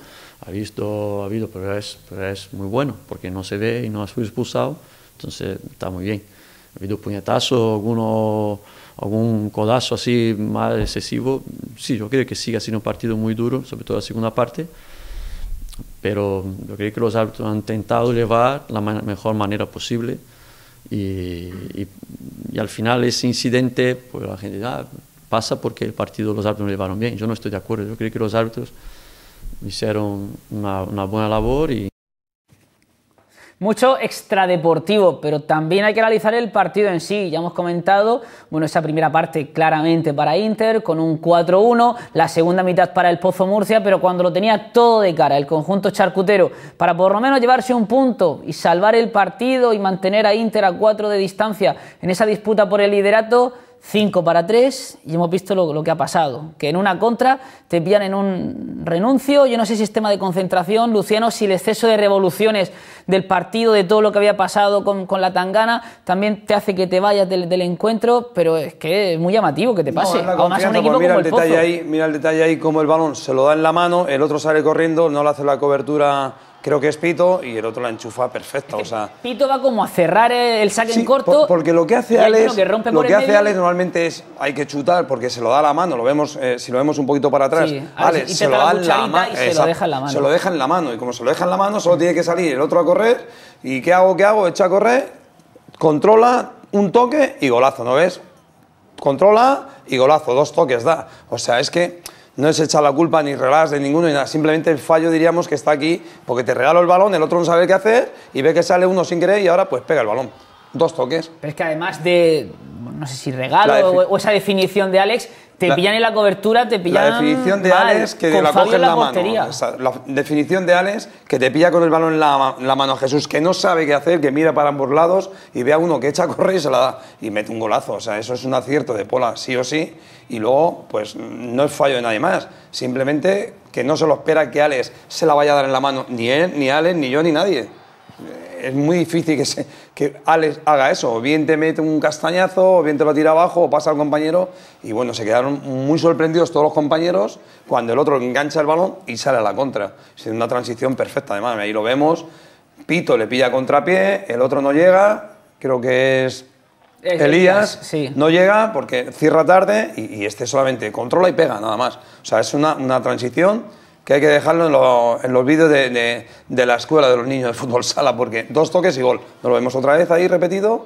ha, visto, ha habido, pero es, pero es muy bueno, porque no se ve y no ha sido expulsado, entonces está muy bien. Ha habido puñetazos, alguno, algún codazo así más excesivo, sí, yo creo que sigue siendo un partido muy duro, sobre todo la segunda parte, pero yo creo que los árbitros han intentado llevar la mejor manera posible y, al final ese incidente, pues la gente ah, pasa porque el partido los árbitros lo llevaron bien. Yo no estoy de acuerdo, yo creo que los árbitros hicieron una, una buena labor y mucho extradeportivo, pero también hay que analizar el partido en sí. Ya hemos comentado, bueno, esa primera parte claramente para Inter, con un 4-1, la segunda mitad para el Pozo Murcia, pero cuando lo tenía todo de cara, el conjunto charcutero, para por lo menos llevarse un punto y salvar el partido y mantener a Inter a 4 de distancia en esa disputa por el liderato, 5 para 3 y hemos visto lo, que ha pasado, que en una contra te pillan en un renuncio, yo no sé sistema de concentración, Luciano, si el exceso de revoluciones del partido, de todo lo que había pasado con, la tangana, también te hace que te vayas del, encuentro, pero es que es muy llamativo que te pase. Pues mira, el, detalle ahí, mira el detalle ahí, como el balón se lo da en la mano, el otro sale corriendo, no le hace la cobertura creo que es Pito y el otro la enchufa perfecta. O sea, Pito va como a cerrar el saque en corto. porque lo que hace Alex, lo que hace Alex normalmente es hay que chutar porque se lo da la mano. Lo vemos eh, si lo vemos un poquito para atrás. se lo da la mano, se lo deja en la mano. Se lo deja en la mano y como se lo deja en la mano solo tiene que salir el otro a correr y qué hago qué hago echa a correr, controla un toque y golazo, ¿no ves? Controla y golazo, dos toques da. O sea es que no es echar la culpa ni regalas de ninguno ni nada. Simplemente el fallo diríamos que está aquí porque te regalo el balón, el otro no sabe qué hacer y ve que sale uno sin querer y ahora pues pega el balón. Dos toques. Pero es que además de, no sé si regalo o esa definición de Alex, te pillan en la cobertura, te pillan. La definición de que la en la, la definición de Alex que te pilla con el balón en la, mano mano Jesús, que no sabe qué hacer, que mira para ambos lados y ve a uno que echa a correr y se la da y mete un golazo. O sea, eso es un acierto de Pola, sí o sí. Y luego, pues no es fallo de nadie más. Simplemente que no se lo espera que Alex se la vaya a dar en la mano, ni él, ni Alex, ni yo, ni nadie es muy difícil que, se, que Alex haga eso. O bien te mete un castañazo, o bien te lo tira abajo, o pasa al compañero. Y bueno, se quedaron muy sorprendidos todos los compañeros cuando el otro engancha el balón y sale a la contra. Es una transición perfecta, además. Ahí lo vemos. Pito le pilla contrapié, el otro no llega. Creo que es Elías sí. no llega porque cierra tarde y, este solamente controla y pega, nada más. O sea, es una, una transición que hay que dejarlo en, los vídeos de, la escuela de los niños de fútbol sala, porque dos toques y gol. Nos lo vemos otra vez ahí repetido.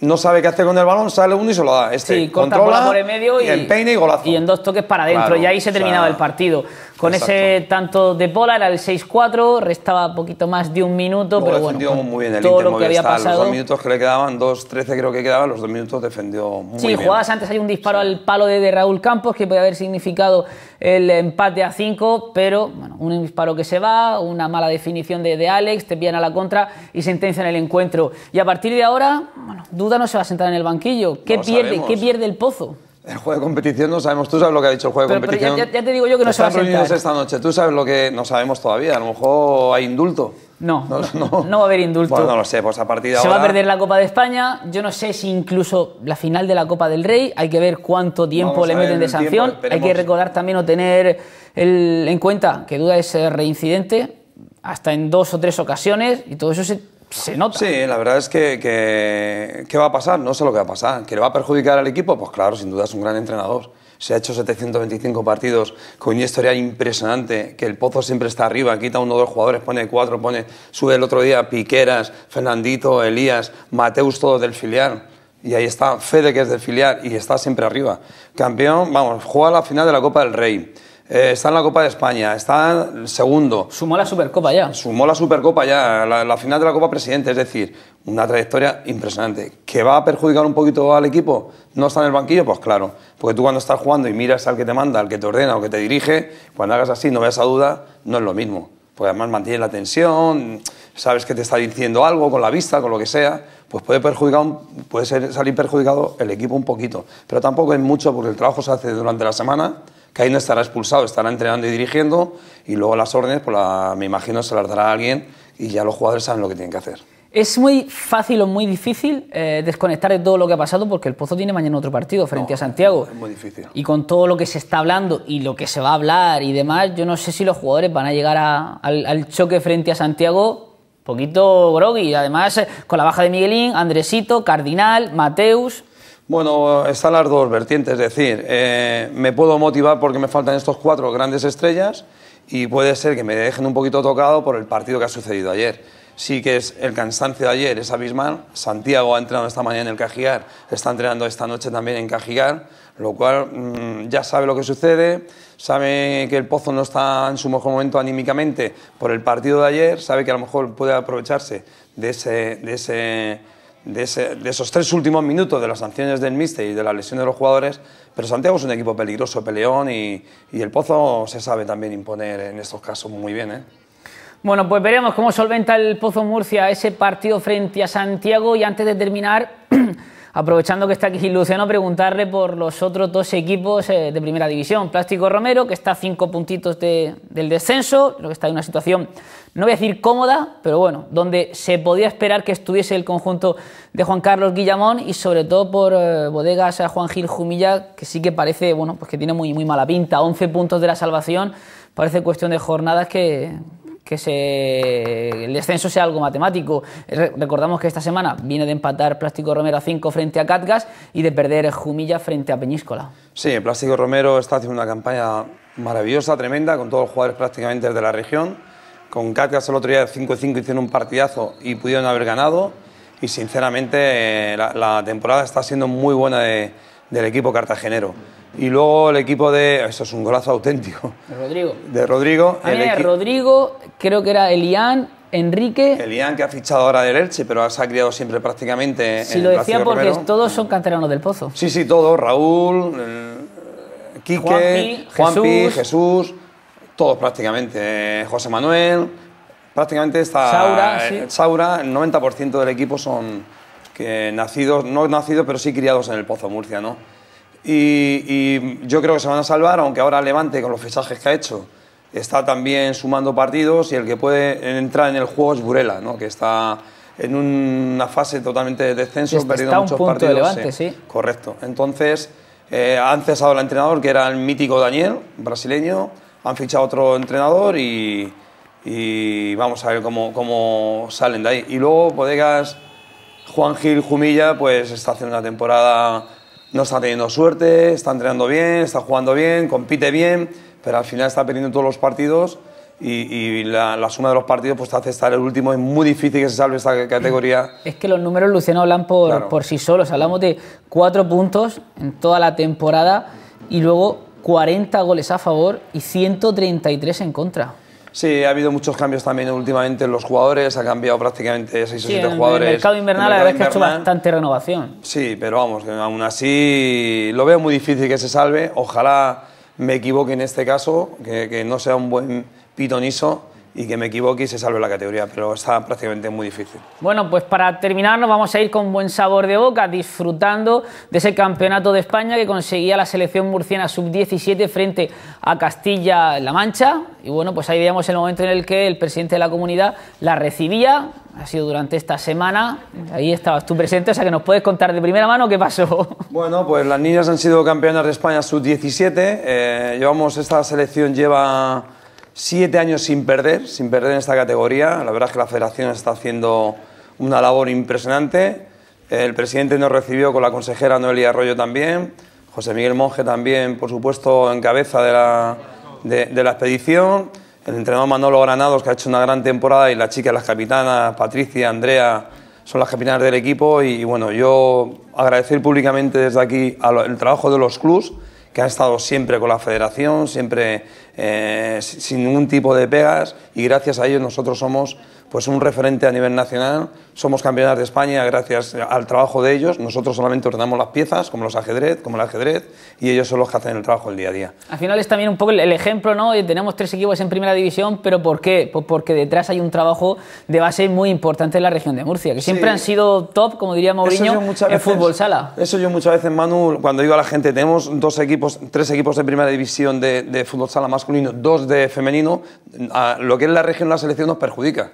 No sabe qué hacer con el balón, sale uno y se lo da. Este controla por el medio y, y, golazo. Y en dos toques para adentro, y ahí se terminaba el partido. Con ese tanto de Pola era el 6-4, restaba poquito más de un minuto, pero bueno, muy bien el todo lo que había pasado. Los dos minutos que le quedaban, 2-13 creo que quedaban, los dos minutos defendió muy bien. Sí, jugadas antes hay un disparo al palo de, Raúl Campos que puede haber significado el empate a 5, pero bueno, un disparo que se va, una mala definición de, de Alex, te pillan a la contra y sentencian el encuentro. Y a partir de ahora, bueno, Duda no se va a sentar en el banquillo. ¿Qué pierde? ¿Qué pierde el Pozo? El juego de competición no sabemos. Tú sabes lo que ha dicho el juego de competición. Pero ya, te digo yo que no sabemos esta noche. Tú sabes lo que no sabemos todavía. A lo mejor hay indulto. No, no, va a haber indulto. Bueno, no lo sé. Pues a partir de se va a perder la Copa de España. Yo no sé si incluso la final de la Copa del Rey. Hay que ver cuánto tiempo le meten de sanción. Hay que recordar también o tener en cuenta que duda es eh, reincidente hasta en dos o tres ocasiones y todo eso se Sí, la verdad es que, ¿qué va a pasar? No sé lo que va a pasar. ¿Que le va a perjudicar al equipo? Pues claro, sin duda es un gran entrenador. Se ha hecho 725 partidos con una historia impresionante, que el Pozo siempre está arriba, quita uno o dos jugadores, pone cuatro, pone, sube el otro día Piqueras, Fernandito, Elías, Mateus, todo del filial. Y ahí está Fede, que es del filial, y está siempre arriba. Campeón, vamos, juega la final de la Copa del Rey. Eh, está en la Copa de España, está segundo. Sumó la Supercopa ya. Sumó la Supercopa ya, la, final de la Copa Presidente, es decir, una trayectoria impresionante. ¿Que va a perjudicar un poquito al equipo? ¿No está en el banquillo? Pues claro, porque tú cuando estás jugando y miras al que te manda, al que te ordena, o que te dirige, cuando hagas así, no veas a duda, no es lo mismo. Porque además mantiene la tensión, sabes que te está diciendo algo con la vista, con lo que sea, pues puede, perjudicar, puede salir perjudicado el equipo un poquito. Pero tampoco es mucho porque el trabajo se hace durante la semana ahí no estará expulsado, estará entrenando y dirigiendo y luego las órdenes, pues, la, me imagino, se las dará alguien y ya los jugadores saben lo que tienen que hacer. Es muy fácil o muy difícil eh, desconectar de todo lo que ha pasado porque el Pozo tiene mañana otro partido frente a Santiago. Es muy difícil. Y con todo lo que se está hablando y lo que se va a hablar y demás, yo no sé si los jugadores van a llegar al, choque frente a Santiago poquito groggy. Además, eh, con la baja de Miguelín, Andresito, Cardinal, Mateus. Bueno, están las dos vertientes, es decir, eh, me puedo motivar porque me faltan estos cuatro grandes estrellas y puede ser que me dejen un poquito tocado por el partido que ha sucedido ayer. Sí que es el cansancio de ayer es abismal. Santiago ha entrenado esta mañana en el Cajigar, está entrenando esta noche también en Cajigar, lo cual mm, ya sabe lo que sucede, sabe que el Pozo no está en su mejor momento anímicamente por el partido de ayer, sabe que a lo mejor puede aprovecharse de de ese de, esos tres últimos minutos de las sanciones del míster y de la lesión de los jugadores, pero Santiago es un equipo peligroso, peleón y, y el Pozo se sabe también imponer en estos casos muy bien. ¿eh? Bueno, pues veremos cómo solventa el Pozo Murcia ese partido frente a Santiago y antes de terminar... Aprovechando que está aquí Luciano, preguntarle por los otros dos equipos eh, de primera división. Plástico Romero, que está a cinco puntitos del descenso, lo que está en una situación, no voy a decir cómoda, pero bueno, donde se podía esperar que estuviese el conjunto de Juan Carlos Guillamón y sobre todo por eh, bodegas a eh, Juan Gil Jumilla, que sí que parece, bueno, pues que tiene muy, muy mala pinta. 11 puntos de la salvación, parece cuestión de jornadas que que el descenso sea algo matemático. Recordamos que esta semana viene de empatar Plástico Romero a 5 frente a Catgas y de perder Jumilla frente a Peñíscola. Sí, Plástico Romero está haciendo una campaña maravillosa, tremenda, con todos los jugadores prácticamente de la región. Con Catgas el otro día 5-5 hicieron un partidazo y pudieron haber ganado. Y sinceramente eh, la, temporada está siendo muy buena del equipo cartagenero. Y luego el equipo de. Eso es un golazo auténtico. De Rodrigo. De Rodrigo. A Rodrigo, creo que era Elian, Enrique. Elian, que ha fichado ahora del Elche, pero se ha criado siempre prácticamente. Si lo decía porque todos son canteranos del Pozo. Sí, sí, todos. Raúl, eh, Quique, Juanpi, Jesús. Jesús. todos prácticamente. Eh, José Manuel, prácticamente está. Saura, eh, sí. Saura, el 90% del equipo son que nacidos, no nacidos, pero sí criados en el Pozo Murcia, ¿no? Y, yo creo que se van a salvar, aunque ahora Levante, con los fichajes que ha hecho, está también sumando partidos y el que puede entrar en el juego es Burela, ¿no? que está en una fase totalmente de descenso, perdiendo muchos punto partidos. De Levante, sí. Correcto. Entonces, eh, han cesado al entrenador, que era el mítico Daniel, brasileño, han fichado otro entrenador y, y vamos a ver cómo, cómo, salen de ahí. Y luego, Bodegas, Juan Gil Jumilla, pues está haciendo una temporada no está teniendo suerte, está entrenando bien, está jugando bien, compite bien, pero al final está perdiendo todos los partidos y, la, suma de los partidos pues te hace estar el último. Es muy difícil que se salve esta categoría. Es que los números, Luciano, hablan por, por sí solos. Hablamos de cuatro puntos en toda la temporada y luego 40 goles a favor y 133 en contra. Sí, ha habido muchos cambios también últimamente en los jugadores, ha cambiado prácticamente 6 o 7 jugadores. El mercado invernal, la verdad es que ha hecho bastante renovación. Sí, pero vamos, aún así lo veo muy difícil que se salve. Ojalá me equivoque en este caso, que, que no sea un buen pitonizo y que me equivoque y se salve la categoría, pero está prácticamente muy difícil. Bueno, pues para terminar nos vamos a ir con buen sabor de boca, disfrutando de ese campeonato de España que conseguía la selección murciana sub-17 frente a Castilla-La Mancha. Y bueno, pues ahí veíamos el momento en el que el presidente de la comunidad la recibía, ha sido durante esta semana, ahí estabas tú presente, o sea que nos puedes contar de primera mano qué pasó. Bueno, pues las niñas han sido campeonas de España sub-17, eh, llevamos, esta selección lleva Siete años sin perder, sin perder en esta categoría. La verdad es que la federación está haciendo una labor impresionante. El presidente nos recibió con la consejera Noelia Arroyo también. José Miguel Monge también, por supuesto, en cabeza de la, expedición. El entrenador Manolo Granados, que ha hecho una gran temporada, y las chicas, las capitanas, Patricia, Andrea, son las capitanas del equipo. Y, y bueno, yo agradecer públicamente desde aquí el trabajo de los clubs que ha estado siempre con la federación, siempre eh, sin ningún tipo de pegas y gracias a ellos nosotros somos pues un referente a nivel nacional. Somos campeonas de España gracias al trabajo de ellos. Nosotros solamente ordenamos las piezas, como los ajedrez, como el ajedrez, y ellos son los que hacen el trabajo el día a día. Al final es también un poco el ejemplo, ¿no? Tenemos tres equipos en primera división, pero ¿por qué? Pues porque detrás hay un trabajo de base muy importante en la región de Murcia, que siempre han sido top, como diría Mourinho, en fútbol sala. Eso yo muchas veces, Manu, cuando digo a la gente, tenemos dos equipos, tres equipos de primera división de, de fútbol sala masculino, dos de femenino, a lo que es la región, la selección nos perjudica.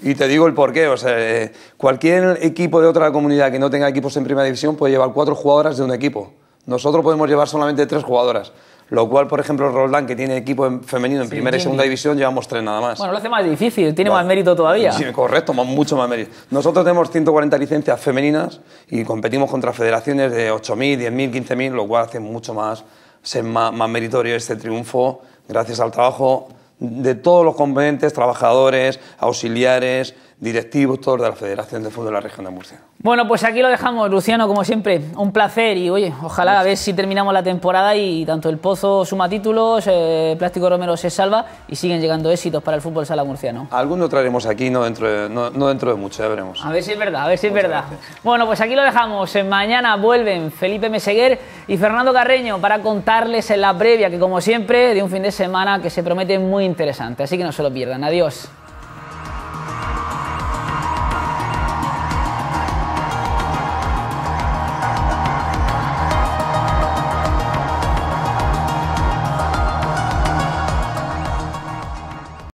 Y te digo el porqué. O sea, eh, cualquier equipo de otra comunidad que no tenga equipos en primera división puede llevar cuatro jugadoras de un equipo. Nosotros podemos llevar solamente tres jugadoras. Lo cual, por ejemplo, Roldán, que tiene equipo femenino en primera y segunda división, llevamos tres nada más. Bueno, lo hace más difícil, tiene más mérito todavía. Sí, correcto, mucho más mérito. Nosotros tenemos 140 licencias femeninas y competimos contra federaciones de 8.000, 10.000, 15.000, lo cual hace mucho más, más meritorio este triunfo gracias al trabajo de todos los componentes, trabajadores, auxiliares, directivos, todos de la Federación de Fútbol de la Región de Murcia. Bueno, pues aquí lo dejamos, Luciano, como siempre, un placer y oye, ojalá a ver si terminamos la temporada y tanto el Pozo suma títulos, eh, Plástico Romero se salva y siguen llegando éxitos para el fútbol sala murciano. Alguno traeremos aquí, no dentro de, no, dentro de mucho, ya veremos. A ver si es verdad, a ver si es verdad. Bueno, pues aquí lo dejamos, mañana vuelven Felipe Meseguer y Fernando Carreño para contarles en la previa, que como siempre, de un fin de semana que se promete muy interesante, así que no se lo pierdan, adiós.